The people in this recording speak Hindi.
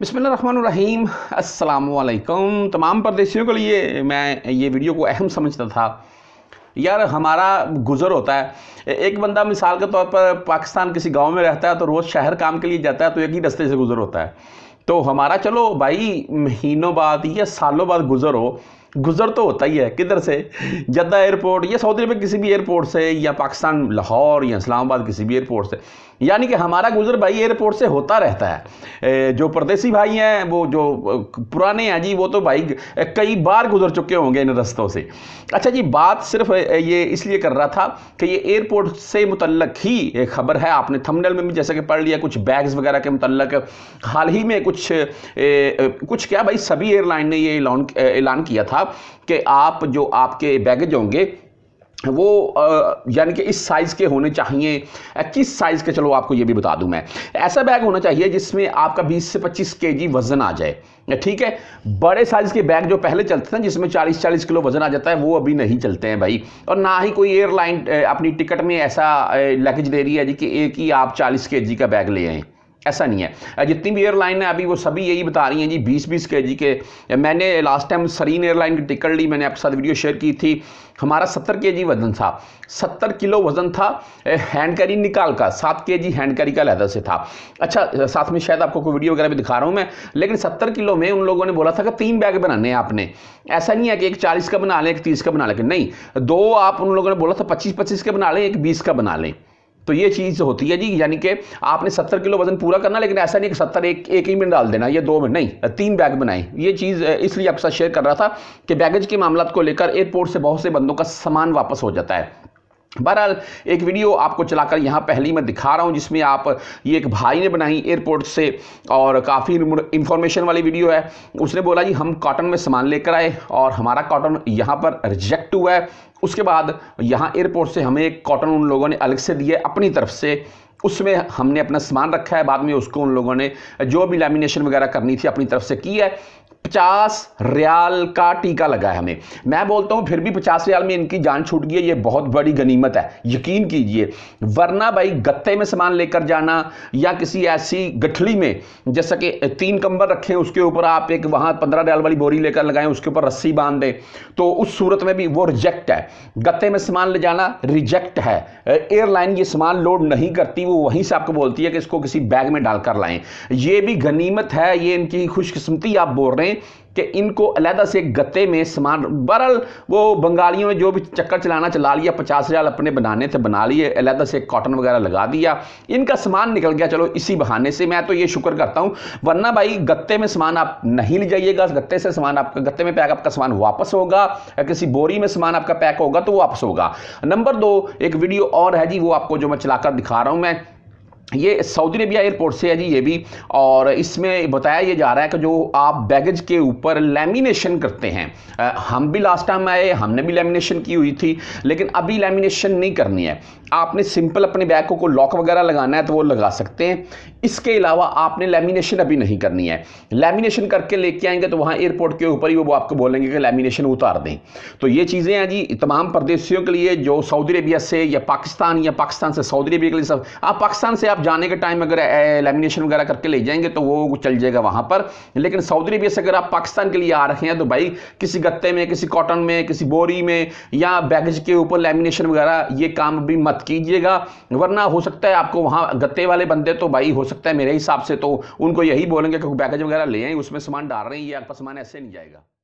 बसमीम अल्लाम तमाम परदेशियों के लिए मैं ये वीडियो को अहम समझता था यार हमारा गुज़र होता है एक बंदा मिसाल के तौर पर पाकिस्तान किसी गांव में रहता है तो रोज़ शहर काम के लिए जाता है तो एक ही रस्ते से गुज़र होता है तो हमारा चलो भाई महीनों बाद या सालों बाद गुज़र हो गुजर तो होता ही है किधर से जद्दा एयरपोर्ट या सऊदी अरब किसी भी एयरपोर्ट से या पाकिस्तान लाहौर या इस्लामाबाद किसी भी एयरपोर्ट से यानी कि हमारा गुजर भाई एयरपोर्ट से होता रहता है जो परदेसी भाई हैं वो जो पुराने हैं जी वो तो भाई कई बार गुजर चुके होंगे इन रस्तों से अच्छा जी बात सिर्फ ये इसलिए कर रहा था कि ये एयरपोर्ट से मुतलक ही एक खबर है आपने थमनल में भी जैसे कि पढ़ लिया कुछ बैग्स वगैरह के मुतलक हाल ही में कुछ ए, कुछ क्या भाई सभी एयरलाइन ने ये ऐलान किया था कि आप जो आपके बैगेज होंगे वो यानी कि इस साइज़ के होने चाहिए किस साइज़ के चलो आपको ये भी बता दूं मैं ऐसा बैग होना चाहिए जिसमें आपका 20 से 25 केजी वज़न आ जाए ठीक है बड़े साइज़ के बैग जो पहले चलते थे जिसमें 40-40 किलो वज़न आ जाता है वो अभी नहीं चलते हैं भाई और ना ही कोई एयरलाइन अपनी टिकट में ऐसा लगेज दे रही है जी कि एक ही आप चालीस के का बैग ले आएँ ऐसा नहीं है जितनी भी एयरलाइन है अभी वो सभी यही बता रही हैं जी बीस बीस के जी के मैंने लास्ट टाइम सरीन एयरलाइन की टिकट ली मैंने आपके साथ वीडियो शेयर की थी हमारा सत्तर के जी वजन था सत्तर किलो वजन था हैंड कैरी निकाल का सात के जी हैंड कैरी का लहदा से था अच्छा साथ में शायद आपको कोई वीडियो वगैरह भी दिखा रहा हूँ मैं लेकिन सत्तर किलो में उन लोगों ने बोला था कि तीन बैग बनाने हैं आपने ऐसा नहीं है कि एक चालीस का बना लें एक तीस का बना लें नहीं दो आप उन लोगों ने बोला था पच्चीस पच्चीस का बना लें एक बीस का बना लें तो ये चीज़ होती है जी यानी कि आपने सत्तर किलो वजन पूरा करना लेकिन ऐसा नहीं कि सत्तर एक एक ही में डाल देना ये दो में नहीं तीन बैग बनाए ये चीज़ इसलिए आपके साथ शेयर कर रहा था कि बैगेज के मामला को लेकर एयरपोर्ट से बहुत से बंदों का सामान वापस हो जाता है बहरहाल एक वीडियो आपको चलाकर यहाँ पहली मैं दिखा रहा हूँ जिसमें आप ये एक भाई ने बनाई एयरपोर्ट से और काफ़ी इन्फॉर्मेशन वाली वीडियो है उसने बोला जी हम कॉटन में सामान लेकर आए और हमारा कॉटन यहाँ पर रिजेक्ट हुआ है उसके बाद यहाँ एयरपोर्ट से हमें एक कॉटन उन लोगों ने अलग से दिया अपनी तरफ से उसमें हमने अपना सामान रखा है बाद में उसको उन लोगों ने जो भी लेमिनेशन वगैरह करनी थी अपनी तरफ से की है पचास रियाल का टीका लगा है हमें मैं बोलता हूँ फिर भी पचास रियाल में इनकी जान छूट गई है ये बहुत बड़ी गनीमत है यकीन कीजिए वरना भाई गत्ते में सामान लेकर जाना या किसी ऐसी गठली में जैसा कि तीन कंबर रखें उसके ऊपर आप एक वहाँ पंद्रह रियाल वाली बोरी लेकर लगाएं उसके ऊपर रस्सी बांध दें तो उस सूरत में भी वो रिजेक्ट है गत्ते में सामान ले जाना रिजेक्ट है एयरलाइन ये सामान लोड नहीं करती वो वहीं से आपको बोलती है कि इसको किसी बैग में डालकर लाएं ये भी गनीमत है ये इनकी खुशकिस्मती आप बोल रहे हैं कि इनको अलहदा से गत्ते में समान बहरल वो बंगालियों ने जो भी चक्कर चलाना चला लिया पचास हज़ार अपने बनाने थे बना लिए अलहदा से कॉटन वगैरह लगा दिया इनका सामान निकल गया चलो इसी बहाने से मैं तो ये शुक्र करता हूँ वरना भाई गत्ते में सामान आप नहीं ले जाइएगा गत्ते से सामान आपका गत्ते में पैक आपका सामान वापस होगा या किसी बोरी में सामान आपका पैक होगा तो वापस होगा नंबर दो एक वीडियो और है जी वो आपको जो मैं चलाकर दिखा रहा हूँ मैं ये सऊदी अरबिया एयरपोर्ट से है जी ये भी और इसमें बताया ये जा रहा है कि जो आप बैगेज के ऊपर लैमिनेशन करते हैं आ, हम भी लास्ट टाइम आए हमने भी लैमिनेशन की हुई थी लेकिन अभी लैमिनेशन नहीं करनी है आपने सिंपल अपने बैग को, को लॉक वगैरह लगाना है तो वो लगा सकते हैं इसके अलावा आपने लैमिनेशन अभी नहीं करनी है लैमिनेशन करके लेके आएंगे तो वहाँ एयरपोर्ट के ऊपर ही वो आपको बोलेंगे कि लैमिनेशन उतार दें तो ये चीज़ें हैं जी तमाम प्रदेशियों के लिए जो सऊदी अरबिया से या पाकिस्तान या पाकिस्तान से सऊदी अरबिया के लिए सब आप पाकिस्तान से आप जाने के टाइम अगर लेमिनेशन वगैरह करके ले जाएंगे तो वो चल जाएगा वहाँ पर लेकिन सऊदी अरबिया से अगर आप पाकिस्तान के लिए आ रहे हैं तो भाई किसी गत्ते में किसी कॉटन में किसी बोरी में या बैगेज के ऊपर लेमिनेशन वगैरह ये काम भी मत कीजिएगा वरना हो सकता है आपको वहाँ गत्ते वाले बंदे तो भाई हो सकता है मेरे हिसाब से तो उनको यही बोलेंगे कि बैगेज वगैरह ले आए उसमें सामान डाल रहे हैं ये आपका सामान ऐसे नहीं जाएगा